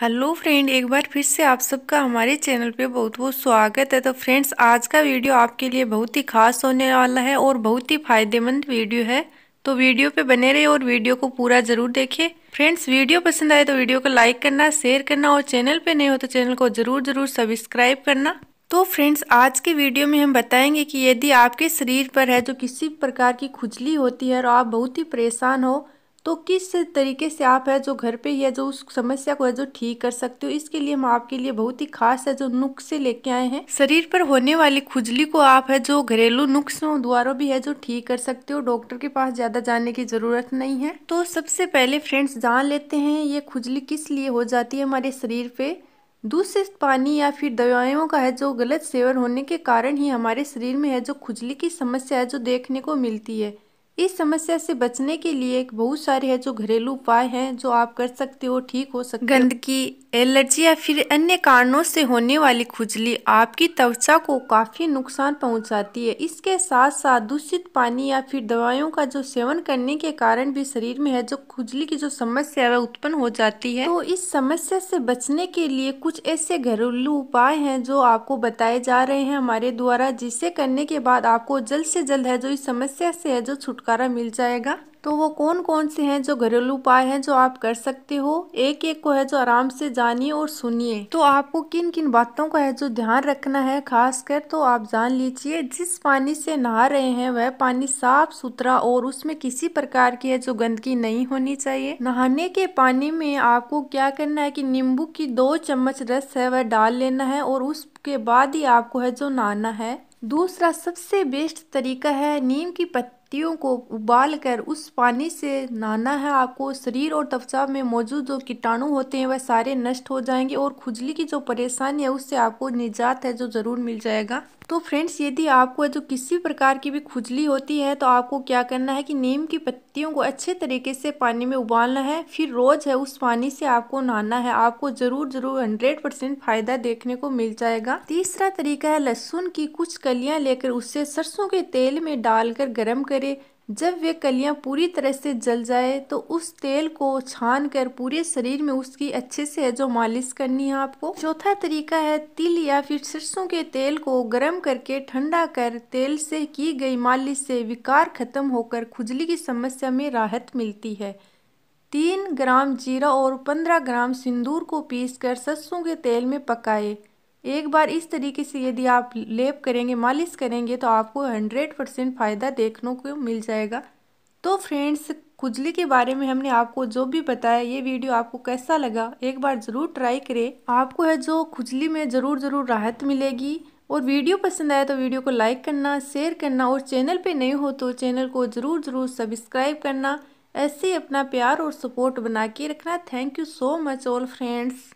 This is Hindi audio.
हेलो फ्रेंड एक बार फिर से आप सबका हमारे चैनल पे बहुत बहुत स्वागत है तो फ्रेंड्स आज का वीडियो आपके लिए बहुत ही खास होने वाला है और बहुत ही फायदेमंद वीडियो है तो वीडियो पे बने रहे और वीडियो को पूरा जरूर देखिए फ्रेंड्स वीडियो पसंद आए तो वीडियो को लाइक करना शेयर करना और चैनल पे नहीं हो तो चैनल को जरूर जरूर सब्सक्राइब करना तो फ्रेंड्स आज के वीडियो में हम बताएंगे कि यदि आपके शरीर पर है जो किसी प्रकार की खुजली होती है और आप बहुत ही परेशान हो तो किस तरीके से आप है जो घर पे या जो उस समस्या को है जो ठीक कर सकते हो इसके लिए हम आपके लिए बहुत ही खास है जो नुस्ख लेके आए हैं शरीर पर होने वाली खुजली को आप है जो घरेलू नुस्खों द्वारा भी है जो ठीक कर सकते हो डॉक्टर के पास ज्यादा जाने की जरूरत नहीं है तो सबसे पहले फ्रेंड्स जान लेते हैं ये खुजली किस लिए हो जाती है हमारे शरीर पे दूसरे पानी या फिर दवाइयों का है जो गलत सेवन होने के कारण ही हमारे शरीर में है जो खुजली की समस्या है जो देखने को मिलती है इस समस्या से बचने के लिए बहुत सारे है जो घरेलू उपाय हैं जो आप कर सकते हो ठीक हो सकते गंदगी एलर्जी या फिर अन्य कारणों से होने वाली खुजली आपकी त्वचा को काफ़ी नुकसान पहुंचाती है इसके साथ साथ दूषित पानी या फिर दवाइयों का जो सेवन करने के कारण भी शरीर में है जो खुजली की जो समस्या है उत्पन्न हो जाती है तो इस समस्या से बचने के लिए कुछ ऐसे घरेलू उपाय हैं जो आपको बताए जा रहे हैं हमारे द्वारा जिसे करने के बाद आपको जल्द से जल्द है जो इस समस्या से है जो छुटकारा छुटकारा मिल जाएगा तो वो कौन कौन से हैं जो घरेलू उपाय हैं जो आप कर सकते हो एक एक को है जो आराम से जानिए और सुनिए तो आपको किन किन बातों का है जो ध्यान रखना है खासकर तो आप जान लीजिए जिस पानी से नहा रहे हैं वह पानी साफ सुथरा और उसमें किसी प्रकार की है जो गंदगी नहीं होनी चाहिए नहाने के पानी में आपको क्या करना है की नींबू की दो चम्मच रस है वह डाल लेना है और उसके बाद ही आपको है जो नहाना है दूसरा सबसे बेस्ट तरीका है नीम की पत्ती पत्तियों को उबाल कर उस पानी से नहाना है आपको शरीर और त्वचा में मौजूद जो कीटाणु होते हैं वह सारे नष्ट हो जाएंगे और खुजली की जो परेशानी है उससे आपको निजात है जो ज़रूर मिल जाएगा तो फ्रेंड्स यदि आपको जो किसी प्रकार की भी खुजली होती है तो आपको क्या करना है कि नीम की पत्तियों को अच्छे तरीके से पानी में उबालना है फिर रोज़ है उस पानी से आपको नहाना है आपको ज़रूर ज़रूर हंड्रेड परसेंट फायदा देखने को मिल जाएगा तीसरा तरीका है लहसुन की कुछ कलियां लेकर उससे सरसों के तेल में डालकर गर्म कर करें जब वे कलियां पूरी तरह से जल जाए तो उस तेल को छान कर पूरे शरीर में उसकी अच्छे से है जो मालिश करनी है आपको चौथा तरीका है तिल या फिर सरसों के तेल को गर्म करके ठंडा कर तेल से की गई मालिश से विकार खत्म होकर खुजली की समस्या में राहत मिलती है तीन ग्राम जीरा और पंद्रह ग्राम सिंदूर को पीस कर सरसों के तेल में पकाए एक बार इस तरीके से यदि आप लेप करेंगे मालिश करेंगे तो आपको हंड्रेड परसेंट फ़ायदा देखने को मिल जाएगा तो फ्रेंड्स खुजली के बारे में हमने आपको जो भी बताया ये वीडियो आपको कैसा लगा एक बार ज़रूर ट्राई करें आपको है जो खुजली में ज़रूर ज़रूर राहत मिलेगी और वीडियो पसंद आया तो वीडियो को लाइक करना शेयर करना और चैनल पर नहीं हो तो चैनल को ज़रूर ज़रूर सब्सक्राइब करना ऐसे ही अपना प्यार और सपोर्ट बना के रखना thank you so much all friends